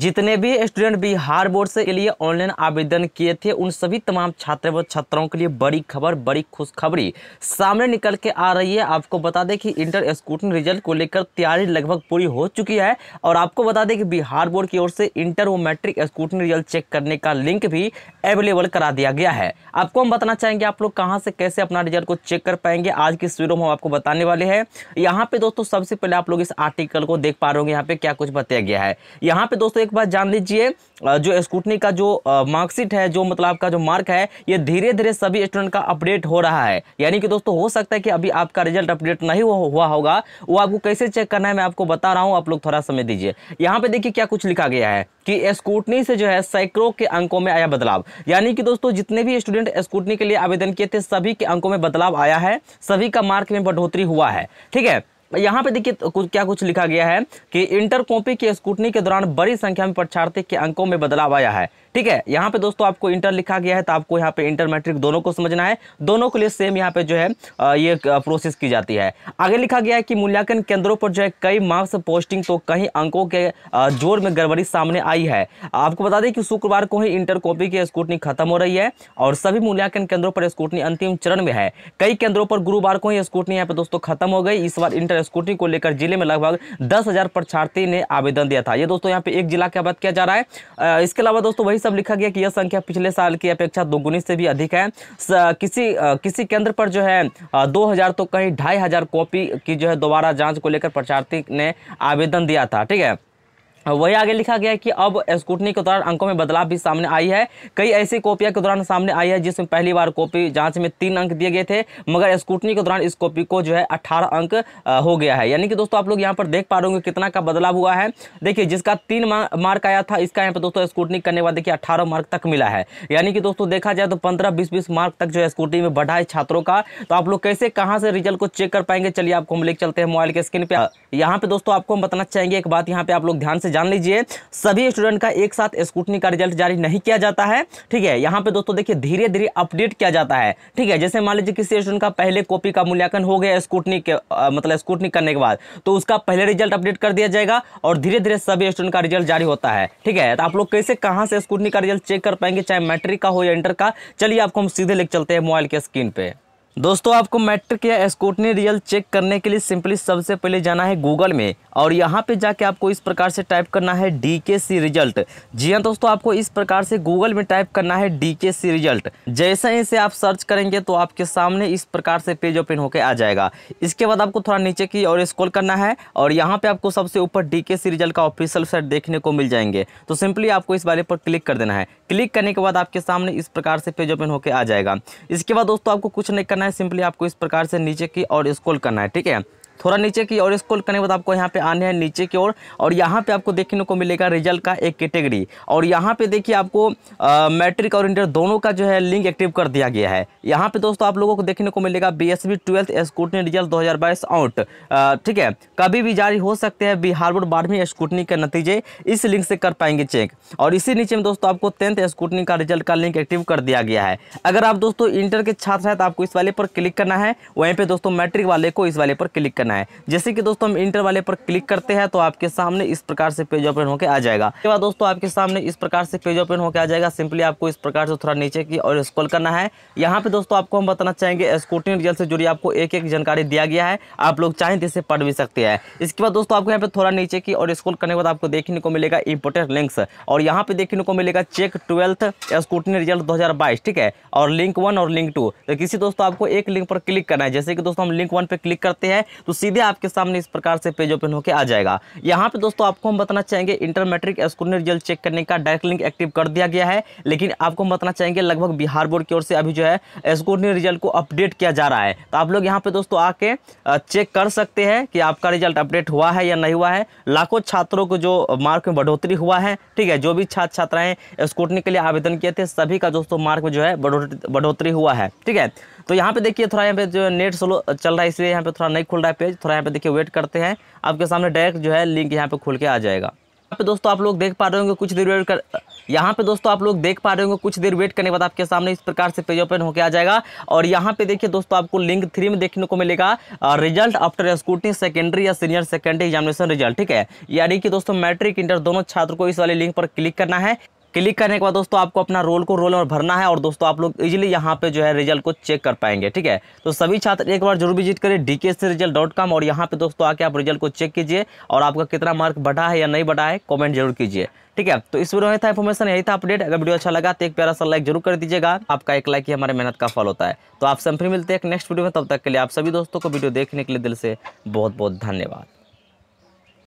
जितने भी student Bihar board से के लिए ऑनलाइन आवेदन किए थे उन सभी तमाम छात्र व छात्राओं के लिए बड़ी खबर बड़ी खुशखबरी सामने निकल के आ रही है आपको बता दें कि इंटर स्कूटन रिजल्ट को लेकर तैयारी लगभग पूरी हो चुकी है और आपको बता दें कि बिहार बोर्ड की ओर से इंटर व मैट्रिक स्कूटन रिजल्ट चेक करने का लिंक भी अवेलेबल करा दिया गया है आपको हम बताना चाहेंगे आप लोग कहाँ से कैसे अपना रिजल्ट को चेक कर पाएंगे आज की इस में हम आपको बताने वाले हैं यहाँ पे दोस्तों सबसे पहले आप लोग इस आर्टिकल को देख पा रहे होंगे यहाँ पे क्या कुछ बताया गया है यहाँ पे दोस्तों एक बात जान लीजिए जो स्कूटनी का जो मार्कशीट है जो मतलब आपका जो मार्क है ये धीरे धीरे सभी स्टूडेंट का अपडेट हो रहा है यानी कि दोस्तों हो सकता है कि अभी आपका रिजल्ट अपडेट नहीं हुआ होगा वो आपको कैसे चेक करना है मैं आपको बता रहा हूँ आप लोग थोड़ा समय दीजिए यहाँ पे देखिए क्या कुछ लिखा गया है कि स्कूटनी से जो है सैकड़ों के अंकों में आया बदलाव यानी कि दोस्तों जितने भी स्टूडेंट स्कूटनी के लिए आवेदन किए थे सभी के अंकों में बदलाव आया है सभी का मार्क में बढ़ोतरी हुआ है ठीक है यहाँ पे देखिए तो कुछ क्या कुछ लिखा गया है कि इंटर कॉपी के स्कूटनी के दौरान बड़ी संख्या में परीक्षार्थी के अंकों में बदलाव आया है ठीक है यहाँ पे दोस्तों आपको इंटर लिखा गया है तो आपको यहाँ पे इंटर मैट्रिक दोनों को समझना है दोनों के लिए सेम यहाँ पे जो है ये प्रोसेस की जाती है आगे लिखा गया है कि मूल्यांकन केंद्रों पर जो है कई मार्क्स पोस्टिंग तो कहीं अंकों के जोर में गड़बड़ी सामने आई है आपको बता दें कि शुक्रवार को ही इंटर कॉपी की स्कूटनी खत्म हो रही है और सभी मूल्यांकन केंद्रों पर स्कूटनी अंतिम चरण में है कई केंद्रों पर गुरुवार को ही स्कूटनी यहाँ पे दोस्तों खत्म हो गई इस बार इंटर है स्कूटी को लेकर जिले में लगभग दस हजार परीक्षार्थी ने आवेदन दिया था ये दोस्तों यहाँ पे एक जिला की बात किया जा रहा है इसके अलावा दोस्तों वही सब लिखा गया कि यह संख्या पिछले साल की अपेक्षा दोगुनी से भी अधिक है किसी किसी केंद्र पर जो है दो तो कहीं ढाई कॉपी की जो है दोबारा जाँच को लेकर परीक्षार्थी ने आवेदन दिया था ठीक है हाँ, वही आगे लिखा गया है कि अब स्कूटनी के दौरान अंकों में बदलाव भी सामने आई है कई ऐसी कॉपियां के दौरान सामने आई है जिसमें पहली बार कॉपी जांच में तीन अंक दिए गए थे मगर स्कूटनी के दौरान इस कॉपी को जो है 18 अंक हो गया है यानी कि दोस्तों आप लोग यहाँ पर देख पा रहे होंगे कितना का बदलाव हुआ है देखिए जिसका तीन मार्क आया था इसका यहाँ पर दोस्तों स्कूटनी करने वाले देखिए अट्ठारह मार्क तक मिला है यानी कि दोस्तों देखा जाए तो पंद्रह बीस बीस मार्क तक जो है स्कूटनी में बढ़ा है छात्रों का तो आप लोग कैसे कहाँ से रिजल्ट को चेक कर पाएंगे चलिए आपको हम लेकर चलते हैं मोबाइल के स्क्रीन पर यहाँ पे दोस्तों आपको हम बताना चाहेंगे एक बात यहाँ पे आप लोग ध्यान से जान लीजिए सभी स्टूडेंट का एक साथ स्कूटनी का रिजल्ट जारी नहीं किया जाता है ठीक है यहाँ पे दोस्तों देखिए धीरे धीरे अपडेट किया जाता है ठीक है जैसे मान लीजिए किसी स्टूडेंट का पहले कॉपी का मूल्यांकन हो गया स्कूटनी के आ, मतलब स्कूटनी करने के बाद तो उसका पहले रिजल्ट अपडेट कर दिया जाएगा और धीरे धीरे सभी स्टूडेंट का रिजल्ट जारी होता है ठीक है तो आप लोग कैसे कहाँ से स्कूटनी का रिजल्ट चेक कर पाएंगे चाहे मैट्रिक का हो या इंटर का चलिए आपको हम सीधे लेकर चलते हैं मोबाइल के स्क्रीन पर दोस्तों आपको मैट्रिक या स्कूटनी रियल चेक करने के लिए सिंपली सबसे पहले जाना है गूगल में और यहाँ पे जाके आपको इस प्रकार से टाइप करना है डी के सी रिजल्ट जी हाँ दोस्तों आपको इस प्रकार से गूगल में टाइप करना है डी के सी रिजल्ट जैसे इसे आप सर्च करेंगे तो आपके सामने इस प्रकार से पेज ओपन होकर आ जाएगा इसके बाद आपको थोड़ा नीचे की और स्कोल करना है और यहाँ पे आपको सबसे ऊपर डी के सी रिजल्ट का ऑफिशियल साइट देखने को मिल जाएंगे तो सिंपली आपको इस बारे पर क्लिक कर देना है क्लिक करने के बाद आपके सामने इस प्रकार से पेज ओपन होकर आ जाएगा इसके बाद दोस्तों आपको कुछ नहीं करना करना है सिंपली आपको इस प्रकार से नीचे की और स्कोल करना है ठीक है थोड़ा नीचे की और स्कोल करने के बाद आपको यहाँ पे आने हैं नीचे की ओर और यहाँ पे आपको देखने को मिलेगा रिजल्ट का एक कैटेगरी और यहाँ पे देखिए आपको मैट्रिक और इंटर दोनों का जो है लिंक एक्टिव कर दिया गया है यहाँ पे दोस्तों आप लोगों को देखने को मिलेगा B S B twelfth scrutiny result दो आउट ठीक है कभी भी जारी हो सकते हैं बिहार बोर्ड बारहवीं स्कूटनी के नतीजे इस लिंक से कर पाएंगे चेक और इसी नीचे में दोस्तों आपको टेंथ स्कूटनी का रिजल्ट का लिंक एक्टिव कर दिया गया है अगर आप दोस्तों इंटर के छात्र हैं तो आपको इस वाले पर क्लिक करना है वहीं पर दोस्तों मैट्रिक वाले को इस वाले पर क्लिक करना है करना है जैसे कि दोस्तों हम इंटर वाले पर क्लिक करते हैं तो आपके सामने इस प्रकार से पेज ओपन होकर आ जाएगा उसके बाद दोस्तों आपके सामने इस प्रकार से पेज ओपन होकर आ जाएगा सिंपली आपको इस प्रकार से थोड़ा नीचे की और स्कॉल करना है यहाँ पे दोस्तों आपको हम बताना चाहेंगे स्कूटी रिजल्ट से जुड़ी आपको एक एक जानकारी दिया गया है आप लोग चाहें तो इसे पढ़ भी सकते हैं इसके बाद दोस्तों आपको यहाँ पे थोड़ा नीचे की और स्क्रॉल करने के बाद आपको देखने को मिलेगा इंपोर्टेंट लिंक्स और यहाँ पे देखने को मिलेगा चेक ट्वेल्थ स्कूटी रिजल्ट दो ठीक है और लिंक वन और लिंक टू तो किसी दोस्तों आपको एक लिंक पर क्लिक करना है जैसे कि दोस्तों हम लिंक वन पर क्लिक करते हैं तो तो सीधे आपके सामने इस प्रकार से पेज ओपन होकर आ जाएगा यहाँ पे दोस्तों आपको हम बताना चाहेंगे inter matric scrutiny result check करने का डायरेक्ट लिंक एक्टिव कर दिया गया है लेकिन आपको हम बताना चाहेंगे लगभग बिहार बोर्ड की ओर से अभी जो है स्क्रूनी रिजल्ट को अपडेट किया जा रहा है तो आप लोग यहाँ पे दोस्तों आके चेक कर सकते हैं कि आपका रिजल्ट अपडेट हुआ है या नहीं हुआ है लाखों छात्रों को जो मार्क में बढ़ोतरी हुआ है ठीक है जो भी छात्र छात्राएं स्कूटनी के लिए आवेदन किए थे सभी का दोस्तों मार्क में जो है बढ़ोतरी हुआ है ठीक है तो यहाँ पे देखिए थोड़ा यहाँ पे जो नेट स्लो चल रहा है इसलिए यहाँ पे थोड़ा नहीं खुल रहा है पेज थोड़ा यहाँ पे देखिए वेट करते हैं आपके सामने डायरेक्ट जो है लिंक यहाँ पे खुल के आ जाएगा यहाँ पे दोस्तों आप लोग देख पा रहे होंगे कुछ देर वेट कर यहाँ पे दोस्तों आप लोग देख पा रहे होंगे कुछ देर वेट करने के बाद आपके सामने इस प्रकार से पेज ओपन होकर आ जाएगा और यहाँ पे देखिए दोस्तों आपको लिंक थ्री में देखने को मिलेगा रिजल्ट आफ्टर स्कूटी सेकेंडरी या सीनियर सेकेंडरी एग्जामिनेशन रिजल्ट ठीक है यानी कि दोस्तों मैट्रिक इंटर दोनों छात्र को इस वाले लिंक पर क्लिक करना है क्लिक करने के बाद दोस्तों आपको अपना रोल को रोल में भरना है और दोस्तों आप लोग इजीली यहाँ पे जो है रिजल्ट को चेक कर पाएंगे ठीक है तो सभी छात्र एक बार जरूर विजिट करें डी और यहाँ पे दोस्तों आके आप रिजल्ट को चेक कीजिए और आपका कितना मार्क बढ़ा है या नहीं बढ़ा है कॉमेंट जरूर कीजिए ठीक है तो इस वीडियो में था इन्फॉर्मेशन यही था अपडेट अगर वीडियो अच्छा लगा तो एक प्यारा सा लाइक जरूर कर दीजिएगा आपका एक लाइक ही हमारे मेहनत का फल होता है तो आपसे हम फिर मिलते हैं नेक्स्ट वीडियो में तब तक के लिए आप सभी दोस्तों को वीडियो देखने के लिए दिल से बहुत बहुत धन्यवाद